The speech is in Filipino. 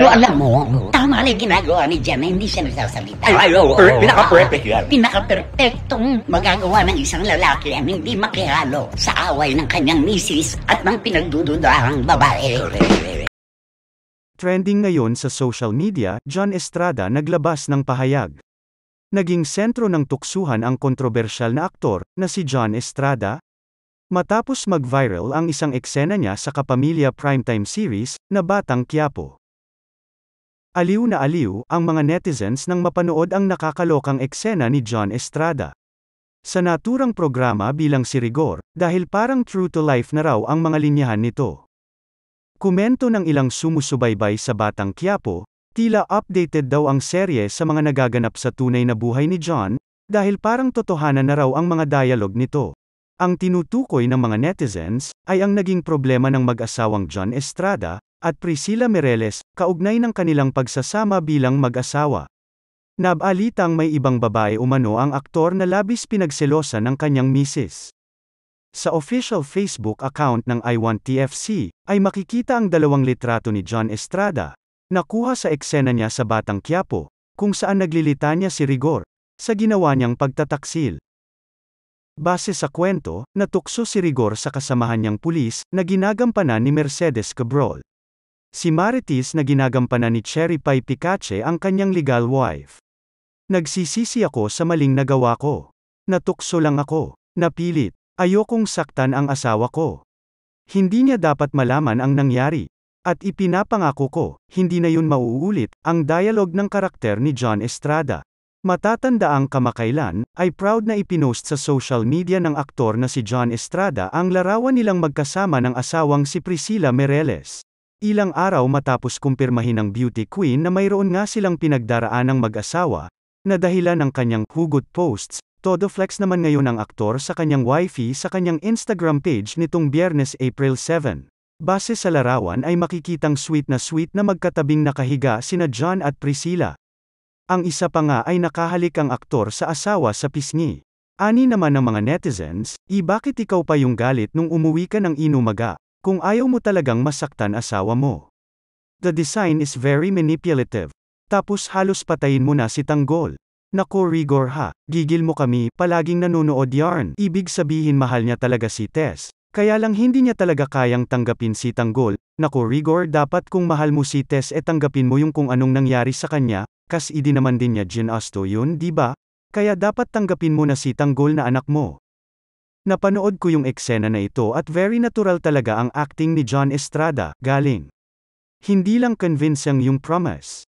Pero alam mo, tama lang ginagawa ni Gemma, hindi siya nagsasalita. Ay, ay, oh, oh, pinaka-perfect yan. Pinaka-perfectong magagawa ng isang lalaki ang hindi makihalo sa away ng kanyang misis at ng pinagdududahang babae. Trending ngayon sa social media, John Estrada naglabas ng pahayag. Naging sentro ng tuksuhan ang kontrobersyal na aktor na si John Estrada, Matapos mag-viral ang isang eksena niya sa kapamilya primetime series na Batang Quiapo. Aliw na aliw ang mga netizens nang mapanood ang nakakalokang eksena ni John Estrada. Sa naturang programa bilang si Rigor, dahil parang true to life na raw ang mga linyahan nito. Komento ng ilang sumusubaybay sa Batang Quiapo, tila updated daw ang serye sa mga nagaganap sa tunay na buhay ni John, dahil parang totohanan na raw ang mga dialog nito. Ang tinutukoy ng mga netizens ay ang naging problema ng mag-asawang John Estrada, at Priscilla Mireles, kaugnay ng kanilang pagsasama bilang mag-asawa. Nabalitang may ibang babae umano ang aktor na labis pinagselosa ng kanyang misis. Sa official Facebook account ng I1TFC, ay makikita ang dalawang litrato ni John Estrada, nakuha sa eksena niya sa Batang Quiapo, kung saan naglilita niya si Rigor, sa ginawa niyang pagtataksil. Base sa kwento, natukso si Rigor sa kasamahan niyang pulis, na ginagampanan ni Mercedes Cabrol. Si Marites na ginagampanan ni Cherry Pie Picache ang kanyang legal wife. Nagsisisi ako sa maling nagawa ko. Natukso lang ako. Napilit. Ayokong saktan ang asawa ko. Hindi niya dapat malaman ang nangyari. At ipinapangako ko, hindi na yun mauulit, ang dialogue ng karakter ni John Estrada. Matatanda ang kamakailan, ay proud na ipinost sa social media ng aktor na si John Estrada ang larawan nilang magkasama ng asawang si Priscilla Mereles. Ilang araw matapos kumpirmahin ng beauty queen na mayroon nga silang pinagdaraan ng mag-asawa, na dahilan ng kanyang hugot posts, todo flex naman ngayon ang aktor sa kanyang wifey sa kanyang Instagram page nitong biyernes April 7. Base sa larawan ay makikitang sweet na sweet na magkatabing nakahiga sina John at Priscilla. Ang isa pa nga ay nakahalik ang aktor sa asawa sa pisngi. Ani naman ng mga netizens, i eh, bakit ikaw pa yung galit nung umuwi ka ng inumaga? Kung ayaw mo talagang masaktan asawa mo. The design is very manipulative. Tapos halos patayin mo na si Tanggol. Nako rigor ha, gigil mo kami, palaging nanonood yarn. Ibig sabihin mahal niya talaga si Tess. Kaya lang hindi niya talaga kayang tanggapin si Tanggol. Nako rigor dapat kung mahal mo si Tess e tanggapin mo yung kung anong nangyari sa kanya, kas idi naman din niya ginasto yun, di ba? Kaya dapat tanggapin mo na si Tanggol na anak mo. Napanood ko yung eksena na ito at very natural talaga ang acting ni John Estrada, galing. Hindi lang convincing yung promise.